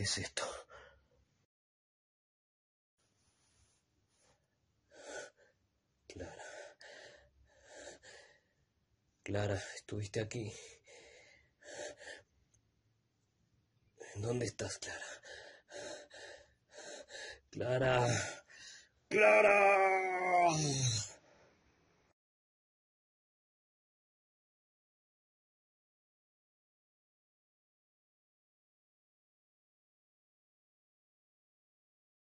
¿Qué es esto? Clara. Clara, estuviste aquí. ¿Dónde estás, Clara? Clara. Clara.